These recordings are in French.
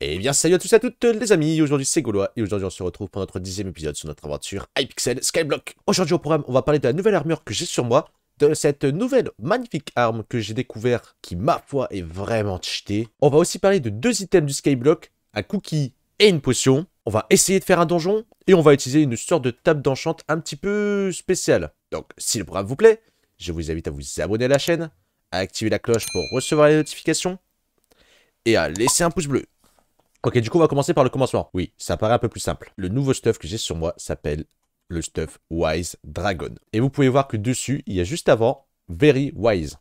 Et eh bien salut à tous et à toutes les amis, aujourd'hui c'est Gaulois et aujourd'hui on se retrouve pour notre dixième épisode sur notre aventure Hypixel Skyblock. Aujourd'hui au programme on va parler de la nouvelle armure que j'ai sur moi, de cette nouvelle magnifique arme que j'ai découvert qui ma foi est vraiment cheatée. On va aussi parler de deux items du Skyblock, un cookie et une potion on va essayer de faire un donjon et on va utiliser une sorte de table d'enchante un petit peu spéciale. Donc, si le programme vous plaît, je vous invite à vous abonner à la chaîne, à activer la cloche pour recevoir les notifications et à laisser un pouce bleu. Ok, du coup, on va commencer par le commencement. Oui, ça paraît un peu plus simple. Le nouveau stuff que j'ai sur moi s'appelle le stuff Wise Dragon. Et vous pouvez voir que dessus, il y a juste avant Very Wise.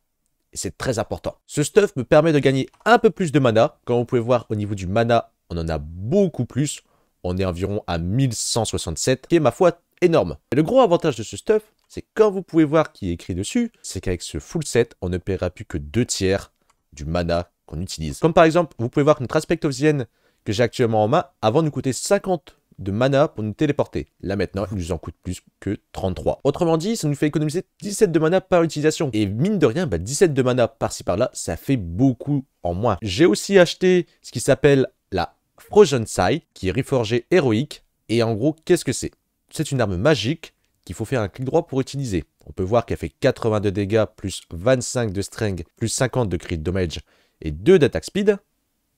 Et c'est très important. Ce stuff me permet de gagner un peu plus de mana. Comme vous pouvez voir, au niveau du mana, on en a beaucoup plus on est environ à 1167, qui est ma foi énorme. le gros avantage de ce stuff, c'est quand vous pouvez voir qui est écrit dessus, c'est qu'avec ce full set, on ne paiera plus que deux tiers du mana qu'on utilise. Comme par exemple, vous pouvez voir que notre Aspect of que j'ai actuellement en main, avant nous coûtait 50 de mana pour nous téléporter. Là maintenant, il nous en coûte plus que 33. Autrement dit, ça nous fait économiser 17 de mana par utilisation. Et mine de rien, 17 bah, de mana par-ci par-là, ça fait beaucoup en moins. J'ai aussi acheté ce qui s'appelle la Frozen Sight, qui est reforgé héroïque. Et en gros, qu'est-ce que c'est C'est une arme magique qu'il faut faire un clic droit pour utiliser. On peut voir qu'elle fait 82 dégâts, plus 25 de strength, plus 50 de crit damage et 2 d'attaque speed.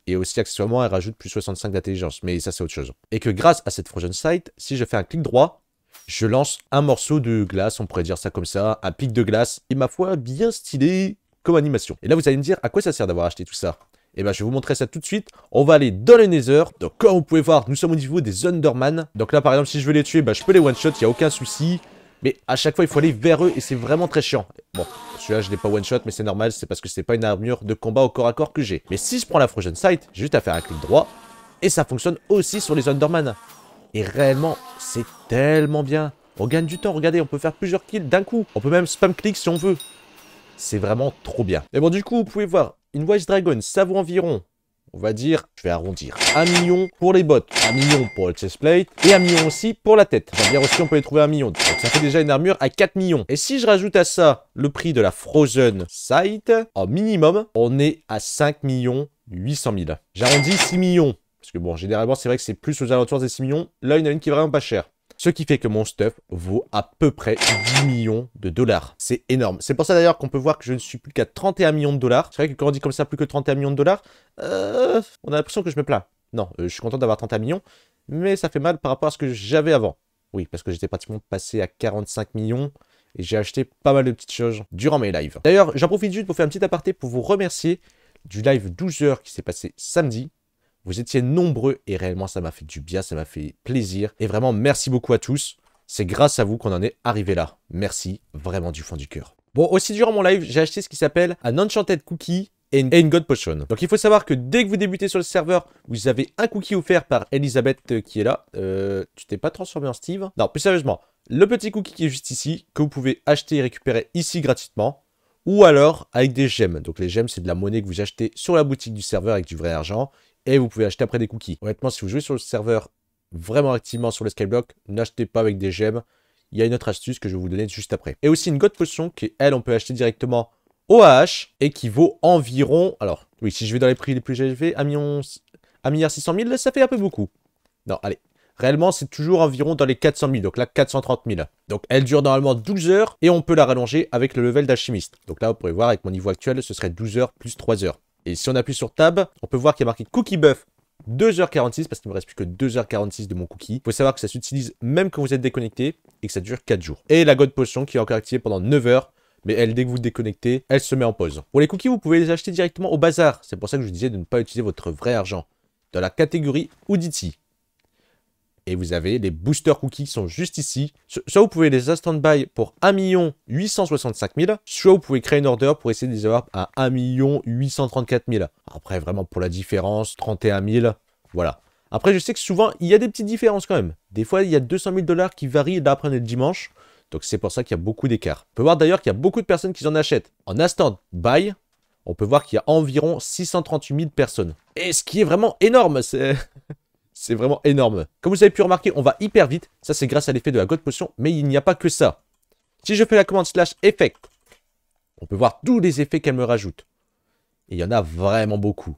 Et aussi, accessoirement, elle rajoute plus 65 d'intelligence, mais ça, c'est autre chose. Et que grâce à cette Frozen Sight, si je fais un clic droit, je lance un morceau de glace, on pourrait dire ça comme ça, un pic de glace, et ma foi, bien stylé comme animation. Et là, vous allez me dire, à quoi ça sert d'avoir acheté tout ça et eh bien, je vais vous montrer ça tout de suite. On va aller dans les Nether. Donc, comme vous pouvez voir, nous sommes au niveau des Underman. Donc là, par exemple, si je veux les tuer, ben, je peux les one-shot, il n'y a aucun souci. Mais à chaque fois, il faut aller vers eux et c'est vraiment très chiant. Bon, celui-là, je l'ai pas one-shot, mais c'est normal, c'est parce que c'est pas une armure de combat au corps à corps que j'ai. Mais si je prends la Frozen Sight, j'ai juste à faire un clic droit et ça fonctionne aussi sur les Underman. Et réellement, c'est tellement bien. On gagne du temps, regardez, on peut faire plusieurs kills d'un coup. On peut même spam click si on veut. C'est vraiment trop bien. Mais bon, du coup, vous pouvez voir, une Vice Dragon, ça vaut environ on va dire, je vais arrondir, 1 million pour les bottes, 1 million pour le chestplate et 1 million aussi pour la tête. Enfin, bien aussi, on peut les trouver un million. Donc ça fait déjà une armure à 4 millions. Et si je rajoute à ça le prix de la Frozen Sight, en minimum, on est à 5 millions 800 000. J'arrondis 6 millions. Parce que bon, généralement, c'est vrai que c'est plus aux alentours des 6 millions. Là, il y en a une qui est vraiment pas chère ce qui fait que mon stuff vaut à peu près 10 millions de dollars. C'est énorme. C'est pour ça d'ailleurs qu'on peut voir que je ne suis plus qu'à 31 millions de dollars. C'est vrai que quand on dit comme ça plus que 31 millions de dollars, euh, on a l'impression que je me plains. Non, euh, je suis content d'avoir 31 millions, mais ça fait mal par rapport à ce que j'avais avant. Oui, parce que j'étais pratiquement passé à 45 millions et j'ai acheté pas mal de petites choses durant mes lives. D'ailleurs, j'en profite juste pour faire un petit aparté pour vous remercier du live 12h qui s'est passé samedi. Vous étiez nombreux et réellement, ça m'a fait du bien, ça m'a fait plaisir. Et vraiment, merci beaucoup à tous. C'est grâce à vous qu'on en est arrivé là. Merci vraiment du fond du cœur. Bon, aussi durant mon live, j'ai acheté ce qui s'appelle un Enchanted Cookie et une, God Potion. Donc il faut savoir que dès que vous débutez sur le serveur, vous avez un cookie offert par Elisabeth euh, qui est là. Euh, tu t'es pas transformé en Steve Non, plus sérieusement, le petit cookie qui est juste ici, que vous pouvez acheter et récupérer ici gratuitement. Ou alors avec des gemmes. Donc les gemmes, c'est de la monnaie que vous achetez sur la boutique du serveur avec du vrai argent et vous pouvez acheter après des cookies. Honnêtement, si vous jouez sur le serveur vraiment activement sur le skyblock, n'achetez pas avec des gemmes. Il y a une autre astuce que je vais vous donner juste après. Et aussi une God Potion qui, elle, on peut acheter directement au AH et qui vaut environ, alors, oui, si je vais dans les prix les plus élevés, 1 1 600 000, ça fait un peu beaucoup. Non, allez, Réellement, c'est toujours environ dans les 400 000, donc là 430 000. Donc elle dure normalement 12 heures et on peut la rallonger avec le level d'alchimiste. Donc là, vous pouvez voir, avec mon niveau actuel, ce serait 12 heures plus 3 heures. Et si on appuie sur Tab, on peut voir qu'il y a marqué Cookie Buff 2h46 parce qu'il me reste plus que 2h46 de mon cookie. Il faut savoir que ça s'utilise même quand vous êtes déconnecté et que ça dure 4 jours. Et la God Potion qui est encore activée pendant 9 h Mais elle, dès que vous déconnectez, elle se met en pause. Pour les cookies, vous pouvez les acheter directement au bazar. C'est pour ça que je vous disais de ne pas utiliser votre vrai argent. Dans la catégorie UDT. Et vous avez les boosters cookies qui sont juste ici. Soit vous pouvez les stand-by pour 1 865 000, soit vous pouvez créer une order pour essayer de les avoir à 1 834 000. Après, vraiment, pour la différence, 31 000, voilà. Après, je sais que souvent, il y a des petites différences quand même. Des fois, il y a 200 000 dollars qui varient d'après le dimanche. Donc, c'est pour ça qu'il y a beaucoup d'écarts. On peut voir d'ailleurs qu'il y a beaucoup de personnes qui en achètent. En instant buy, on peut voir qu'il y a environ 638 000 personnes. Et ce qui est vraiment énorme, c'est... C'est vraiment énorme. Comme vous avez pu remarquer, on va hyper vite. Ça, c'est grâce à l'effet de la God Potion, mais il n'y a pas que ça. Si je fais la commande slash effect, on peut voir tous les effets qu'elle me rajoute. Et il y en a vraiment beaucoup.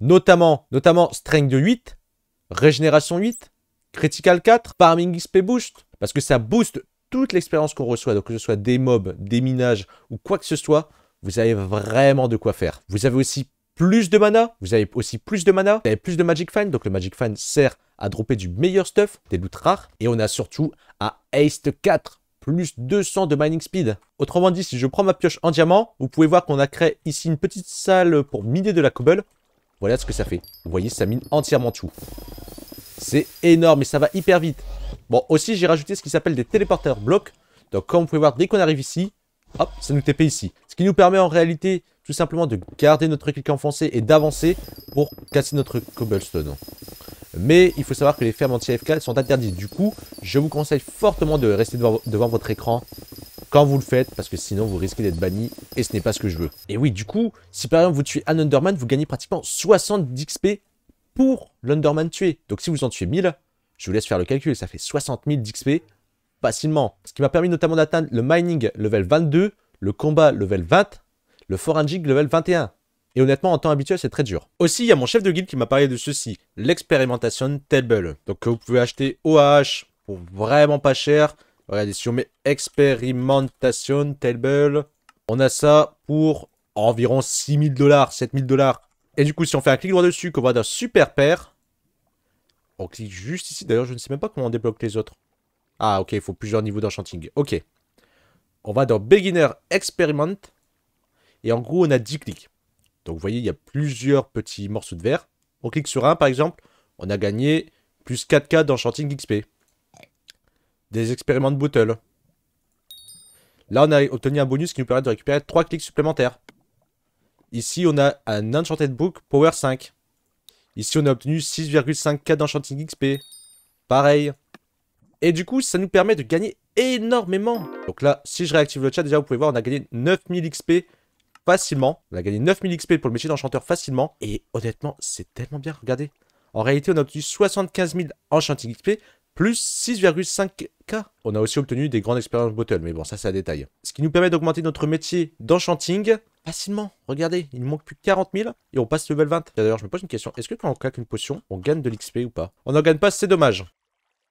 Notamment, notamment Strength de 8, Régénération 8, Critical 4, Farming XP Boost, parce que ça booste toute l'expérience qu'on reçoit, donc que ce soit des mobs, des minages ou quoi que ce soit, vous avez vraiment de quoi faire. Vous avez aussi plus de mana, vous avez aussi plus de mana, vous avez plus de Magic Fan, donc le Magic Fan sert à dropper du meilleur stuff, des loot rares, et on a surtout à Haste 4, plus 200 de mining speed. Autrement dit, si je prends ma pioche en diamant, vous pouvez voir qu'on a créé ici une petite salle pour miner de la cobble. Voilà ce que ça fait. Vous voyez, ça mine entièrement tout. C'est énorme et ça va hyper vite. Bon, aussi, j'ai rajouté ce qui s'appelle des téléporteurs blocs. Donc, comme vous pouvez voir, dès qu'on arrive ici, hop, ça nous TP ici. Ce qui nous permet en réalité tout simplement de garder notre clic enfoncé et d'avancer pour casser notre cobblestone. Mais il faut savoir que les fermes anti-AFK sont interdites. Du coup, je vous conseille fortement de rester devant, votre écran quand vous le faites, parce que sinon vous risquez d'être banni, et ce n'est pas ce que je veux. Et oui, du coup, si par exemple vous tuez un Underman, vous gagnez pratiquement 60 d'XP pour l'Underman tué. Donc si vous en tuez 1000, je vous laisse faire le calcul, ça fait 60 000 d'XP facilement. Ce qui m'a permis notamment d'atteindre le mining level 22, le combat level 20, le Forangic level 21. Et honnêtement, en temps habituel, c'est très dur. Aussi, il y a mon chef de guide qui m'a parlé de ceci, l'experimentation table. Donc vous pouvez acheter OH pour vraiment pas cher. Regardez, si on met experimentation table, on a ça pour environ 6000 dollars, 7000 dollars. Et du coup, si on fait un clic droit dessus, qu'on va dans super pair, on clique juste ici. D'ailleurs, je ne sais même pas comment on débloque les autres. Ah, ok, il faut plusieurs niveaux d'enchanting. Ok. On va dans Beginner Experiment. Et en gros, on a 10 clics. Donc vous voyez, il y a plusieurs petits morceaux de verre. On clique sur un, par exemple, on a gagné plus 4K d'enchanting XP. Des expériments de bottle. Là, on a obtenu un bonus qui nous permet de récupérer 3 clics supplémentaires. Ici, on a un Enchanted Book Power 5. Ici, on a obtenu 6,5K d'enchanting XP. Pareil. Et du coup, ça nous permet de gagner énormément. Donc là, si je réactive le chat, déjà, vous pouvez voir, on a gagné 9000 XP facilement. On a gagné 9000 XP pour le métier d'enchanteur facilement. Et honnêtement, c'est tellement bien, regardez. En réalité, on a obtenu 75 000 enchanting XP, plus 6,5K. On a aussi obtenu des grandes expériences bottle, mais bon, ça c'est un détail. Ce qui nous permet d'augmenter notre métier d'enchanting facilement. Regardez, il manque plus que 40 000 et on passe level 20. D'ailleurs, je me pose une question, est-ce que quand on claque une potion, on gagne de l'XP ou pas On n'en gagne pas, c'est dommage.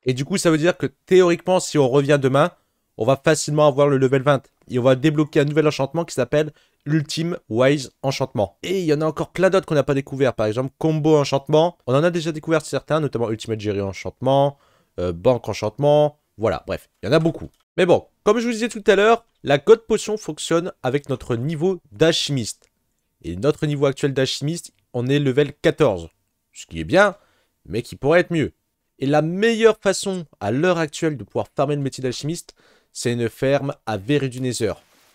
Et du coup, ça veut dire que théoriquement, si on revient demain, on va facilement avoir le level 20. Et on va débloquer un nouvel enchantement qui s'appelle l'ultime Wise Enchantement. Et il y en a encore plein d'autres qu'on n'a pas découvert, par exemple Combo Enchantement, on en a déjà découvert certains, notamment Ultimate Jerry Enchantement, euh, Banque Enchantement, voilà, bref, il y en a beaucoup. Mais bon, comme je vous disais tout à l'heure, la God Potion fonctionne avec notre niveau d'alchimiste. Et notre niveau actuel d'alchimiste, on est level 14, ce qui est bien, mais qui pourrait être mieux. Et la meilleure façon à l'heure actuelle de pouvoir farmer le métier d'alchimiste, c'est une ferme à nether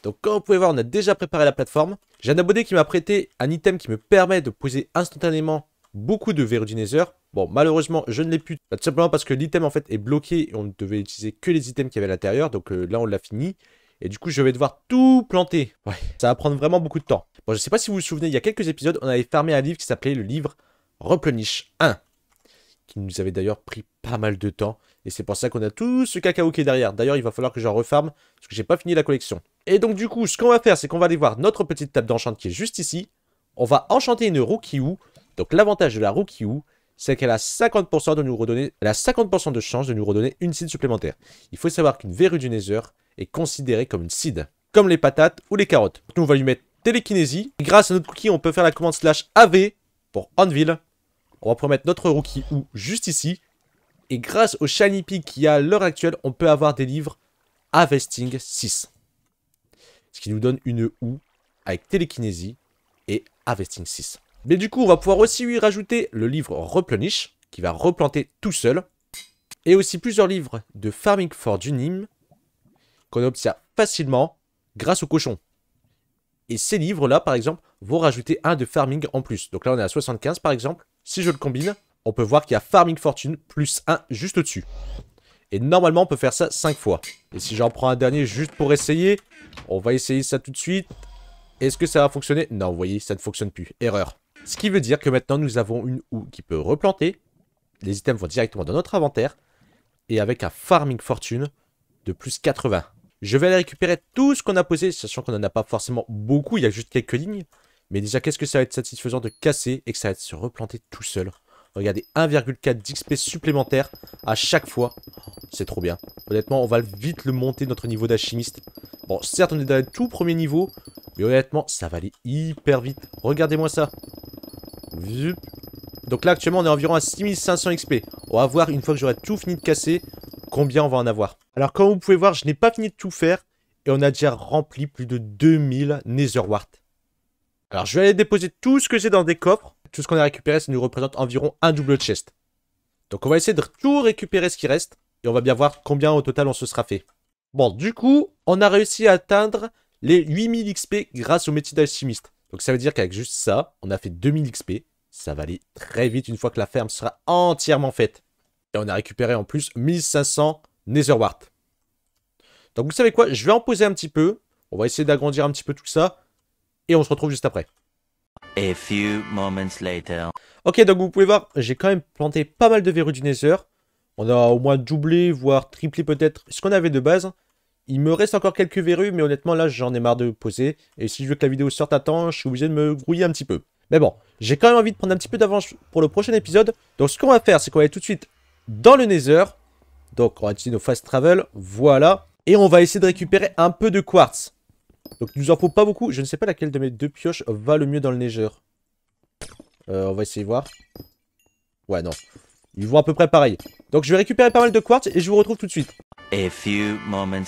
donc comme vous pouvez voir, on a déjà préparé la plateforme. J'ai un abonné qui m'a prêté un item qui me permet de poser instantanément beaucoup de Verudinazer. Bon, malheureusement, je ne l'ai plus. Bah, tout simplement parce que l'item, en fait, est bloqué et on ne devait utiliser que les items qu'il y avait à l'intérieur. Donc euh, là, on l'a fini. Et du coup, je vais devoir tout planter. Ouais, ça va prendre vraiment beaucoup de temps. Bon, je ne sais pas si vous vous souvenez, il y a quelques épisodes, on avait fermé un livre qui s'appelait le livre Replenish 1. Qui nous avait d'ailleurs pris pas mal de temps. Et c'est pour ça qu'on a tout ce cacao qui est derrière. D'ailleurs, il va falloir que j'en refarme parce que j'ai pas fini la collection. Et donc du coup, ce qu'on va faire, c'est qu'on va aller voir notre petite table d'enchant qui est juste ici. On va enchanter une ou. Donc l'avantage de la ou c'est qu'elle a 50% de nous redonner, 50% de chance de nous redonner une seed supplémentaire. Il faut savoir qu'une verrue du Nether est considérée comme une seed, comme les patates ou les carottes. Donc, nous, on va lui mettre télékinésie. Et grâce à notre cookie, on peut faire la commande slash AV pour Anvil. On va pouvoir mettre notre rookie juste ici. Et grâce au shiny pig qu'il y a à l'heure actuelle, on peut avoir des livres Avesting 6 ce qui nous donne une ou avec télékinésie et Avesting 6. Mais du coup, on va pouvoir aussi lui rajouter le livre Replenish, qui va replanter tout seul, et aussi plusieurs livres de Farming for Dunim, qu'on obtient facilement grâce au cochon. Et ces livres-là, par exemple, vont rajouter un de farming en plus. Donc là, on est à 75, par exemple. Si je le combine, on peut voir qu'il y a farming fortune plus 1 juste au-dessus. Et normalement, on peut faire ça 5 fois. Et si j'en prends un dernier juste pour essayer, on va essayer ça tout de suite. Est-ce que ça va fonctionner Non, vous voyez, ça ne fonctionne plus. Erreur. Ce qui veut dire que maintenant, nous avons une houe qui peut replanter. Les items vont directement dans notre inventaire. Et avec un farming fortune de plus 80. Je vais aller récupérer tout ce qu'on a posé, sachant qu'on n'en a pas forcément beaucoup, il y a juste quelques lignes. Mais déjà, qu'est-ce que ça va être satisfaisant de casser et que ça va se replanter tout seul Regardez, 1,4 d'XP supplémentaire à chaque fois. C'est trop bien. Honnêtement, on va vite le monter, notre niveau d'alchimiste. Bon, certes, on est dans le tout premier niveau, mais honnêtement, ça va aller hyper vite. Regardez-moi ça. Donc là, actuellement, on est environ à 6500 XP. On va voir, une fois que j'aurai tout fini de casser, combien on va en avoir. Alors, comme vous pouvez voir, je n'ai pas fini de tout faire, et on a déjà rempli plus de 2000 Netherwart. Alors, je vais aller déposer tout ce que j'ai dans des coffres. Tout ce qu'on a récupéré, ça nous représente environ un double chest. Donc on va essayer de tout récupérer ce qui reste. Et on va bien voir combien au total on se sera fait. Bon, du coup, on a réussi à atteindre les 8000 XP grâce au métier d'alchimiste. Donc ça veut dire qu'avec juste ça, on a fait 2000 XP. Ça va aller très vite une fois que la ferme sera entièrement faite. Et on a récupéré en plus 1500 Netherwart. Donc vous savez quoi, je vais en poser un petit peu. On va essayer d'agrandir un petit peu tout ça. Et on se retrouve juste après. A few moments later. Ok, donc vous pouvez voir, j'ai quand même planté pas mal de verrues du Nether. On a au moins doublé, voire triplé peut-être ce qu'on avait de base. Il me reste encore quelques verrues, mais honnêtement, là, j'en ai marre de poser. Et si je veux que la vidéo sorte à temps, je suis obligé de me grouiller un petit peu. Mais bon, j'ai quand même envie de prendre un petit peu d'avance pour le prochain épisode. Donc, ce qu'on va faire, c'est qu'on va aller tout de suite dans le Nether. Donc, on va utiliser nos fast travel. Voilà. Et on va essayer de récupérer un peu de quartz. Donc il nous en faut pas beaucoup. Je ne sais pas laquelle de mes deux pioches va le mieux dans le neigeur. Euh, on va essayer de voir. Ouais, non. Ils vont à peu près pareil. Donc je vais récupérer pas mal de quartz et je vous retrouve tout de suite. few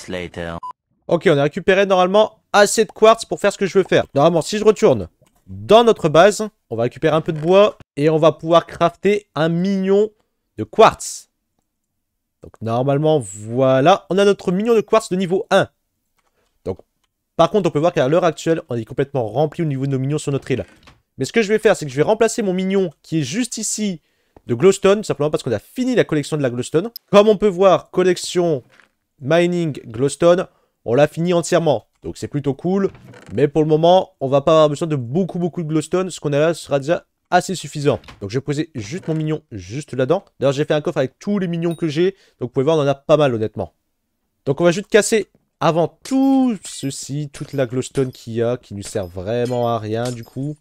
later. Ok, on a récupéré normalement assez de quartz pour faire ce que je veux faire. Normalement, si je retourne dans notre base, on va récupérer un peu de bois et on va pouvoir crafter un mignon de quartz. Donc normalement, voilà, on a notre mignon de quartz de niveau 1. Par contre, on peut voir qu'à l'heure actuelle, on est complètement rempli au niveau de nos minions sur notre île. Mais ce que je vais faire, c'est que je vais remplacer mon minion qui est juste ici de glowstone, simplement parce qu'on a fini la collection de la glowstone. Comme on peut voir, collection mining glowstone, on l'a fini entièrement. Donc c'est plutôt cool, mais pour le moment, on va pas avoir besoin de beaucoup beaucoup de glowstone. Ce qu'on a là sera déjà assez suffisant. Donc je vais poser juste mon minion juste là-dedans. D'ailleurs, j'ai fait un coffre avec tous les minions que j'ai, donc vous pouvez voir, on en a pas mal honnêtement. Donc on va juste casser avant tout ceci, toute la glowstone qu'il y a, qui ne sert vraiment à rien du coup,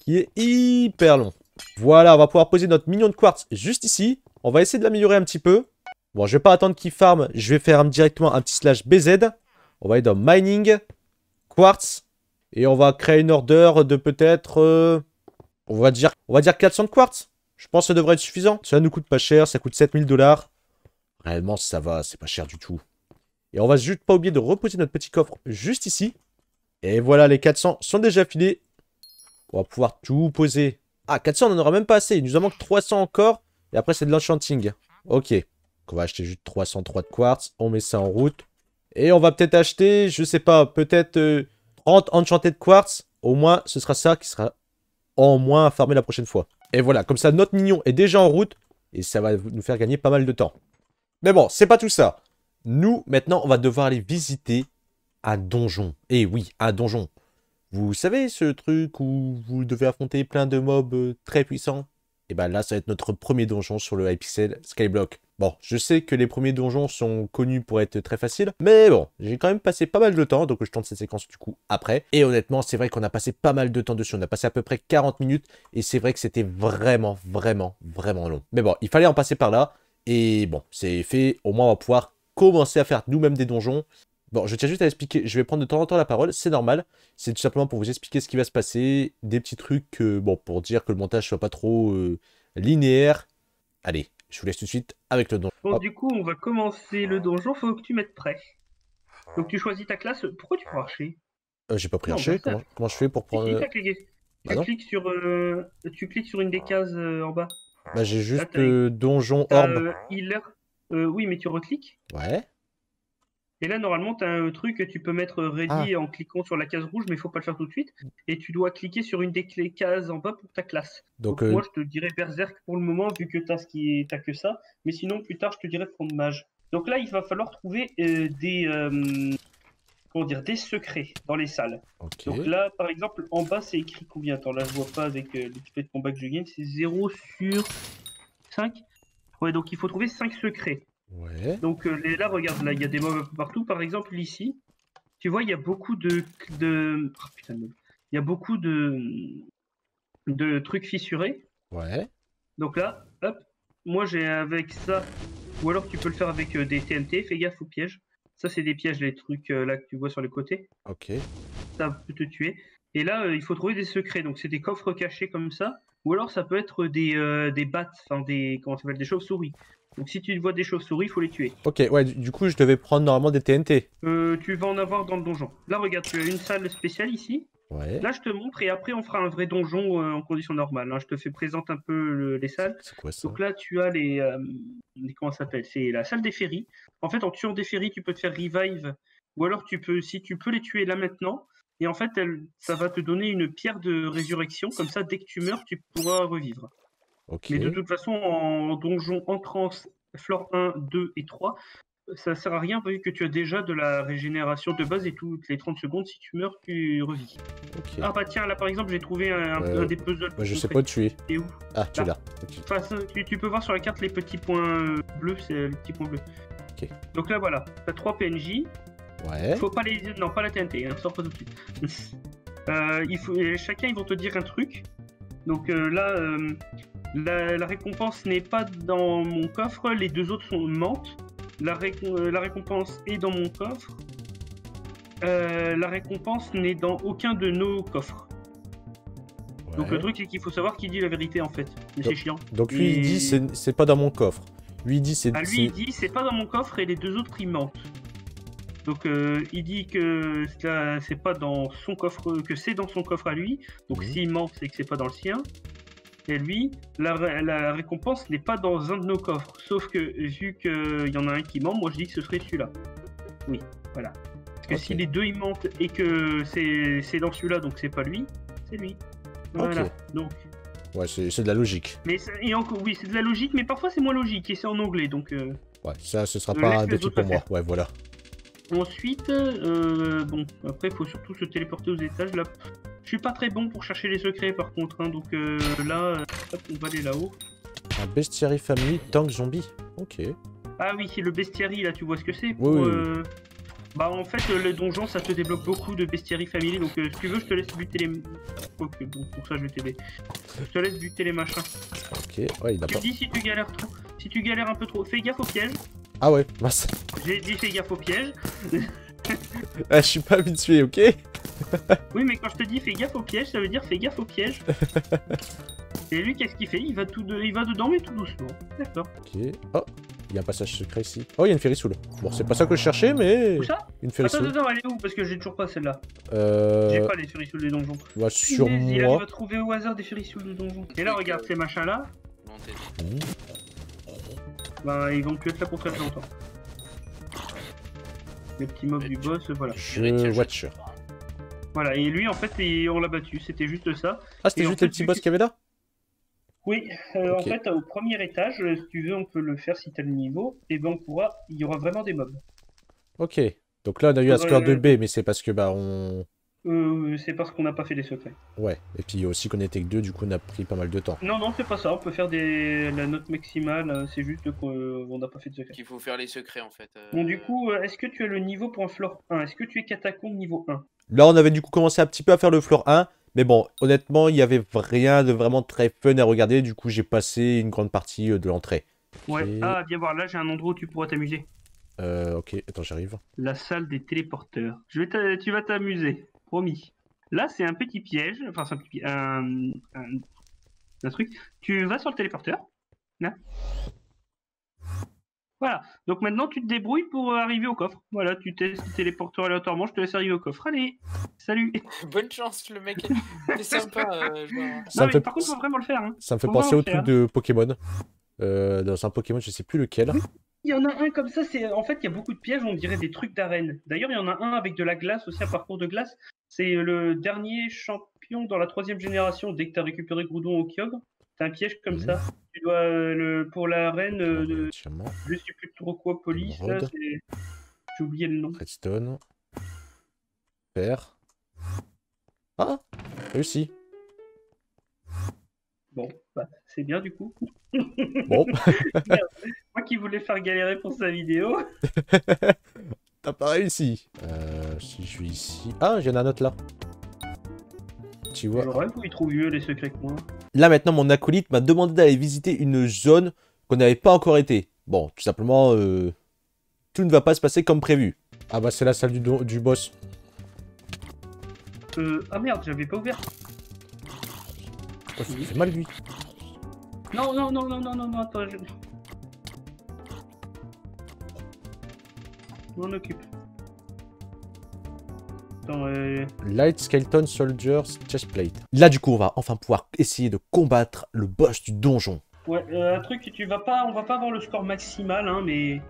qui est hyper long. Voilà, on va pouvoir poser notre million de quartz juste ici. On va essayer de l'améliorer un petit peu. Bon, je vais pas attendre qu'il farm, je vais faire directement un petit slash BZ. On va aller dans Mining, Quartz, et on va créer une order de peut-être... Euh, on, va dire, on va dire 400 de quartz. Je pense que ça devrait être suffisant. Ça nous coûte pas cher, ça coûte 7000 dollars. Réellement, ça va, c'est pas cher du tout. Et on va juste pas oublier de reposer notre petit coffre juste ici. Et voilà, les 400 sont déjà filés. On va pouvoir tout poser. Ah, 400, on en aura même pas assez. Il nous en manque 300 encore. Et après, c'est de l'enchanting. Ok. Donc, on va acheter juste 303 de quartz. On met ça en route. Et on va peut-être acheter, je sais pas, peut-être 30 euh, enchantés de quartz. Au moins, ce sera ça qui sera en moins à farmer la prochaine fois. Et voilà, comme ça, notre mignon est déjà en route. Et ça va nous faire gagner pas mal de temps. Mais bon, c'est pas tout ça. Nous, maintenant, on va devoir aller visiter un donjon. Et eh oui, un donjon. Vous savez ce truc où vous devez affronter plein de mobs euh, très puissants Et eh ben là, ça va être notre premier donjon sur le Hypixel Skyblock. Bon, je sais que les premiers donjons sont connus pour être très faciles, mais bon, j'ai quand même passé pas mal de temps, donc je tente cette séquence du coup après. Et honnêtement, c'est vrai qu'on a passé pas mal de temps dessus, on a passé à peu près 40 minutes, et c'est vrai que c'était vraiment, vraiment, vraiment long. Mais bon, il fallait en passer par là, et bon, c'est fait, au moins on va pouvoir commencer à faire nous-mêmes des donjons. Bon, je tiens juste à expliquer, je vais prendre de temps en temps la parole, c'est normal. C'est tout simplement pour vous expliquer ce qui va se passer, des petits trucs, euh, bon, pour dire que le montage soit pas trop euh, linéaire. Allez, je vous laisse tout de suite avec le donjon. Bon, du coup, on va commencer le donjon, faut que tu mettes prêt. donc tu choisis ta classe. Pourquoi tu prends archer euh, J'ai pas pris archer, bah, comment, je fais pour prendre... tu, cliques sur, tu cliques sur une des cases en bas. Bah j'ai juste donjon orbe. healer, euh, oui, mais tu recliques. Ouais. Et là, normalement, tu as un truc que tu peux mettre euh, ready ah. en cliquant sur la case rouge, mais il faut pas le faire tout de suite. Et tu dois cliquer sur une des clés cases en bas pour ta classe. Donc, euh, moi, je te dirais Berserk pour le moment, vu que tu ce qui est... que ça. Mais sinon, plus tard, je te dirais prendre Mage. Donc là, il va falloir trouver des. dire Des secrets dans les salles. Donc là, par exemple, en bas, c'est écrit combien Attends, là, je vois pas avec l'équipe de combat que je gagne. C'est 0 sur 5. Ouais, donc il faut trouver 5 secrets. Ouais. Donc euh, là, regarde, là, il y a des mobs partout. Par exemple, ici, tu vois, il y a beaucoup de. Ah, il y a beaucoup de. de trucs fissurés. Ouais. Donc là, hop, moi j'ai avec ça. Ou alors tu peux le faire avec euh, des TNT, fais gaffe aux pièges. Ça, c'est des pièges, les trucs euh, là que tu vois sur les côtés. Ok. Ça peut te tuer. Et là, il faut trouver des secrets. Donc, c'est des coffres cachés comme ça. Ou alors ça peut être des, euh, des bats, enfin des, comment s'appelle, des chauves-souris. Donc si tu vois des chauves-souris, il faut les tuer. Ok, ouais, du coup je devais prendre normalement des TNT. Euh, tu vas en avoir dans le donjon. Là regarde, tu as une salle spéciale ici. Ouais. Là je te montre et après on fera un vrai donjon euh, en condition normale. Hein. Je te fais présente un peu les salles. C'est quoi ça Donc là tu as les, comment ça s'appelle C'est la salle des ferries. En fait en tuant des ferries tu peux te faire revive. Ou alors tu peux, si tu peux les tuer là maintenant, et en fait, elle, ça va te donner une pierre de résurrection. Comme ça, dès que tu meurs, tu pourras revivre. Mais de toute façon, en donjon entrant, Flore 1, 2 et 3, ça sert à rien vu que tu as déjà de la régénération de base et toutes les 30 secondes, si tu meurs, tu revis. Ah bah tiens, là par exemple, j'ai trouvé un, des puzzles. je sais pas où tu es. Et où Ah, tu là. tu, peux voir sur la carte les petits points euh, bleus, c'est les petits points bleus. Donc là voilà, tu as 3 PNJ, Ouais. Faut pas les. Non, pas la TNT, hein, sors pas tout de suite. Euh, il faut... Euh, chacun, ils vont te dire un truc. Donc euh, là, la, récompense n'est pas dans mon coffre, les deux autres sont La, la récompense est dans mon coffre. la récompense n'est dans aucun de nos coffres. Donc le truc c'est qu'il faut savoir qui dit la vérité en fait. Mais c'est chiant. Donc lui il dit c'est pas dans mon coffre. Lui il dit c'est. Ah, lui il dit c'est pas dans mon coffre et les deux autres ils mentent. Donc euh, il dit que c'est pas dans son coffre, que c'est dans son coffre à lui. Donc s'il ment, c'est que c'est pas dans le sien. Et lui, la, récompense n'est pas dans un de nos coffres. Sauf que vu qu'il euh, y en a un qui ment, moi je dis que ce serait celui-là. Oui, voilà. Parce que si les deux ils mentent et que c'est dans celui-là, donc c'est pas lui, c'est lui. Voilà. Donc. Ouais, c'est de la logique. Mais et encore, oui, c'est de la logique, mais parfois c'est moins logique et c'est en anglais, donc. Euh, ouais, ça, ce sera pas un défi pour moi. Ouais, voilà. Ensuite, euh, bon, après, il faut surtout se téléporter aux étages. Là, je suis pas très bon pour chercher les secrets, par contre. Hein, donc euh, là, euh, on va aller là-haut. Un bestiary family tank zombie. Ok. Ah oui, c'est le bestiary, là, tu vois ce que c'est oui, Bah, en fait, le donjon, ça te débloque beaucoup de bestiary family. Donc, si tu veux, je te laisse buter les. Ok, bon, pour ça, je vais Je te laisse buter les machins. Ok, ouais, d'accord. Tu dis si tu galères trop. Si tu galères un peu trop, fais gaffe aux pièges. Ah ouais, mince. J'ai dit fais gaffe au piège. ah, je suis pas habitué, ok Oui, mais quand je te dis fais gaffe au piège, ça veut dire fais gaffe au piège. Et lui, qu'est-ce qu'il fait il va, tout de... il va dedans, mais tout doucement. D'accord. Ok. Oh, il y a un passage secret ici. Oh, il y a une ferry Bon, c'est pas ça que je cherchais, mais. Où ça Une ferry Attends, attends, elle est où Parce que j'ai toujours pas celle-là. Euh. J'ai pas les ferry souls des donjons. Bah, sur moi. Il trouver au hasard des ferry sous donjons. Et là, regarde euh, ces machins-là. Bah, ils vont être là contre très longtemps. Les petits mobs du boss, voilà. Je watch. Voilà, et lui, en fait, on l'a battu. C'était juste ça. Ah, c'était juste le petit boss qu'il y avait là oui, euh, en fait, au premier étage, euh, si tu veux, on peut le faire si t'as le niveau, et ben on pourra, il y aura vraiment des mobs. Ok, donc là on a eu un score de euh, B, mais c'est parce que bah on, euh, c'est parce qu'on n'a pas fait les secrets. Ouais, et puis aussi qu'on était que deux, du coup on a pris pas mal de temps. Non, non, c'est pas ça, on peut faire des... la note maximale, euh, c'est juste qu'on euh, n'a pas fait de secrets. Qu'il faut faire les secrets en fait. Bon, du coup, est-ce que tu as le niveau pour un floor 1 Est-ce que tu es catacombe niveau 1 Là, on avait du coup commencé un petit peu à faire le floor 1, mais bon, honnêtement, il n'y avait rien de vraiment très fun à regarder, du coup j'ai passé une grande partie de l'entrée. Ouais, ah, viens voir, là j'ai un endroit où tu pourras t'amuser. Euh, ok, attends, j'arrive. La salle des téléporteurs. Je vais tu vas t'amuser promis. Là, c'est un petit piège, enfin, c'est un, petit, un, truc. Tu vas sur le téléporteur. Voilà. Donc maintenant, tu te débrouilles pour euh, arriver au coffre. Voilà, tu testes le téléporteur aléatoirement, je te laisse arriver au coffre. Allez, salut. Bonne chance, le mec. sympa. Euh, ça par contre, faut vraiment le faire. Hein. Ça me fait penser au truc de Pokémon. Euh, dans un Pokémon, je sais plus lequel. Il y en a un comme ça, c'est en fait il y a beaucoup de pièges, on dirait des trucs d'arène. D'ailleurs, il y en a un avec de la glace aussi, un parcours de glace. C'est le dernier champion dans la troisième génération. Dès que tu récupéré Groudon au Kyogre. C'est un piège comme ça. Tu dois, euh, le, pour la reine, euh, de, je sais plus trop quoi, police, j'ai oublié le nom. Redstone. Père. Ah Réussi. Bon, bah, c'est bien du coup. Bon. Moi qui voulais faire galérer pour sa vidéo. T'as pas réussi. Euh, si je suis ici... Ah, j'ai un autre là. Tu vois... Le où les secrets que Là, maintenant, mon acolyte m'a demandé d'aller visiter une zone qu'on n'avait pas encore été. Bon, tout simplement, euh, tout ne va pas se passer comme prévu. Ah bah, c'est la salle du, du boss. Euh, ah merde, j'avais pas ouvert. Oh, ça fait mal, lui. Non, non, non, non, non, non, non, attends, je... Je occupe. Euh, Light Skeleton Soldiers Chestplate. Là, du coup, on va enfin pouvoir essayer de combattre le boss du donjon. Ouais, euh, un truc, tu vas pas, on va pas avoir le score maximal, hein, mais.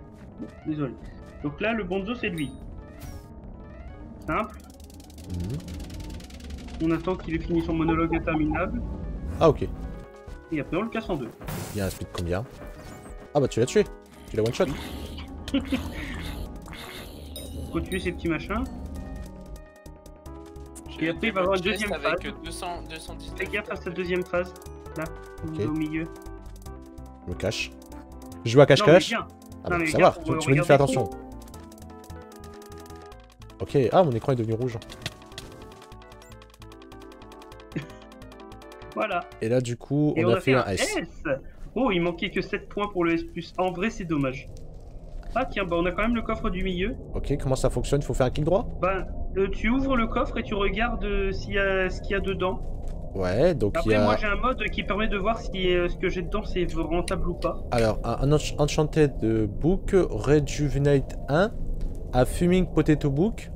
Désolé. Donc là, le bonzo, c'est lui. Simple. Mhm. On attend qu'il ait fini son monologue interminable. Ah, ok. Et après, on le casse en deux. Il y a un speed combien Ah, bah, tu l'as tué. Tu l'as one shot. faut tuer ces petits machins. Et après, il va y avoir une deuxième phase. 200, 219 Fais gaffe à cette deuxième phase. Là, au milieu. Je me cache. Je joue à cache-cache non, ça va, ah, tu, tu nous faire attention. Ok, ah, mon écran est devenu rouge. voilà. Et là, du coup, on, a, fait, un S. S. Oh, il manquait que 7 points pour le S+. En vrai, c'est dommage. Ah tiens, bah, on a quand même le coffre du milieu. Ok, comment ça fonctionne Il faut faire un clic droit Bah, euh, tu ouvres le coffre et tu regardes euh, s'il y a ce qu'il y a dedans. Ouais, donc il y a... moi j'ai un mode qui permet de voir si euh, ce que j'ai dedans c'est rentable ou pas. Alors, un Enchanted Book, Rejuvenate 1, un Fuming Potato Book,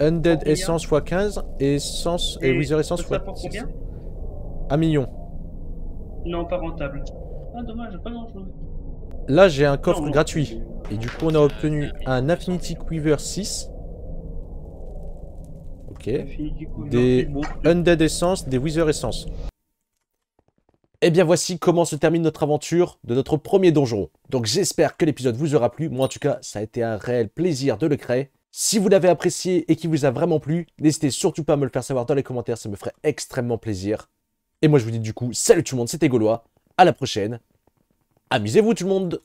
Undead Essence x15 essence, et, wizard Wither Essence x... pour combien 1 million. Non, pas rentable. Ah dommage, pas grand chose. Là, j'ai un coffre gratuit. Et du coup, on a obtenu un Infinity Quiver 6. Ok. Des Undead Essence, des Wither Essence. Et eh bien voici comment se termine notre aventure de notre premier donjon. Donc j'espère que l'épisode vous aura plu. Moi en tout cas, ça a été un réel plaisir de le créer. Si vous l'avez apprécié et qu'il vous a vraiment plu, n'hésitez surtout pas à me le faire savoir dans les commentaires, ça me ferait extrêmement plaisir. Et moi je vous dis du coup, salut tout le monde, c'était Gaulois, à la prochaine, Amusez-vous tout le monde